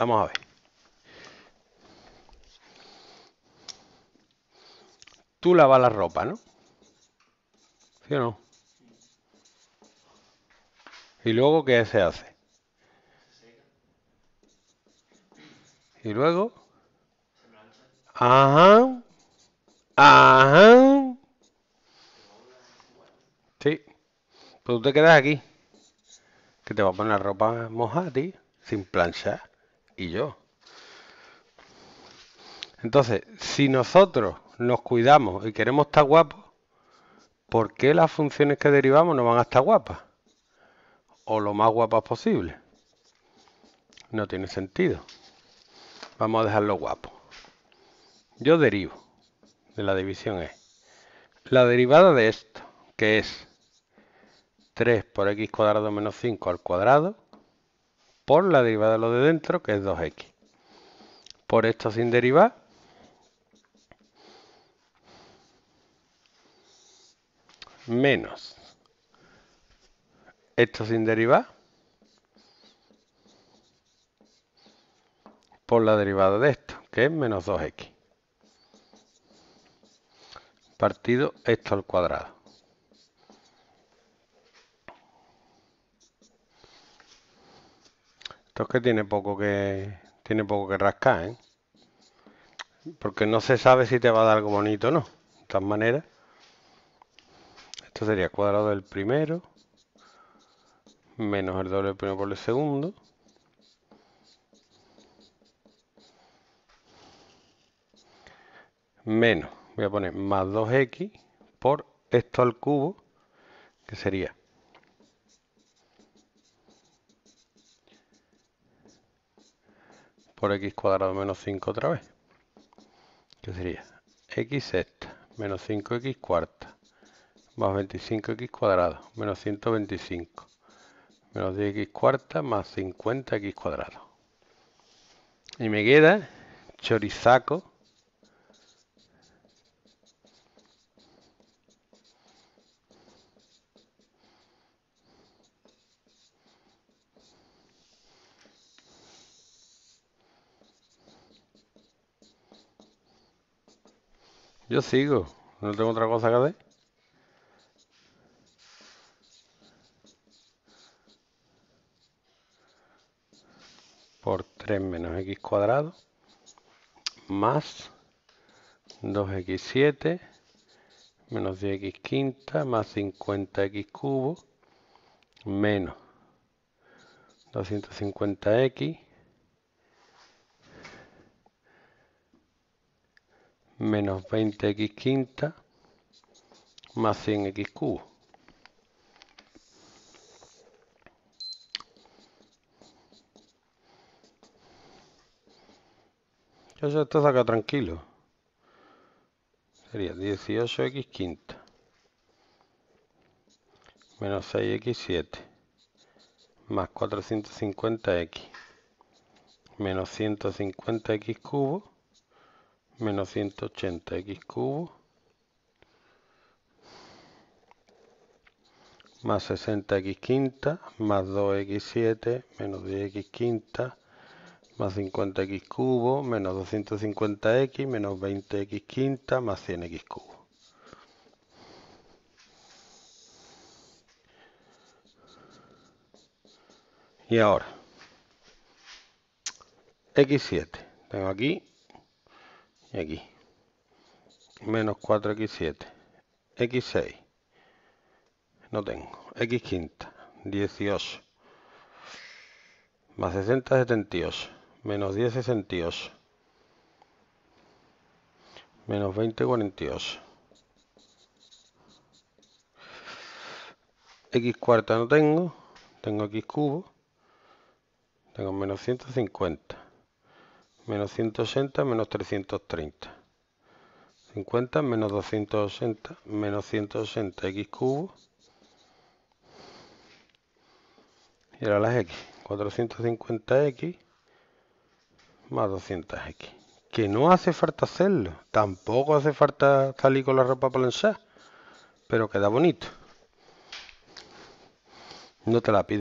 Vamos a ver. Tú lavas la ropa, ¿no? ¿Sí o no? ¿Y luego qué se hace? ¿Y luego? Ajá. Ajá. Sí. Pues tú te quedas aquí. Que te va a poner la ropa mojada, tío. Sin planchar y yo. Entonces, si nosotros nos cuidamos y queremos estar guapos, ¿por qué las funciones que derivamos no van a estar guapas? O lo más guapas posible. No tiene sentido. Vamos a dejarlo guapo. Yo derivo de la división E. La derivada de esto, que es 3 por x cuadrado menos 5 al cuadrado, por la derivada de lo de dentro, que es 2x. Por esto sin derivar, menos esto sin derivar por la derivada de esto, que es menos 2x, partido esto al cuadrado. es que tiene poco que tiene poco que rascar, ¿eh? Porque no se sabe si te va a dar algo bonito o no. De todas maneras, esto sería cuadrado del primero menos el doble del primero por el segundo. Menos, voy a poner más 2x por esto al cubo, que sería por x cuadrado menos 5 otra vez. ¿Qué sería? x sexta menos 5x cuarta más 25x cuadrado menos 125 menos 10x cuarta más 50x cuadrado. Y me queda chorizaco Yo sigo. No tengo otra cosa que hacer. Por 3 menos x cuadrado. Más 2x7. Menos 10x quinta. Más 50x cubo. Menos 250x menos 20x quinta más 100x cubo. ya está acá tranquilo. Sería 18x quinta. Menos 6x7. Más 450x. Menos 150x cubo menos 180x cubo más 60x quinta más 2x7 menos 10x quinta más 50x cubo menos 250x menos 20x quinta más 100x cubo. Y ahora, x7, tengo aquí aquí menos 4x7 x6 no tengo x quinta 18 más 60 72, menos 10 62, menos 20 42, x cuarta no tengo tengo x cubo tengo menos 150 menos 180 menos 330 50 menos 280 menos 160 x cubo y ahora las x 450x más 200x que no hace falta hacerlo tampoco hace falta salir con la ropa planchada pero queda bonito no te la pido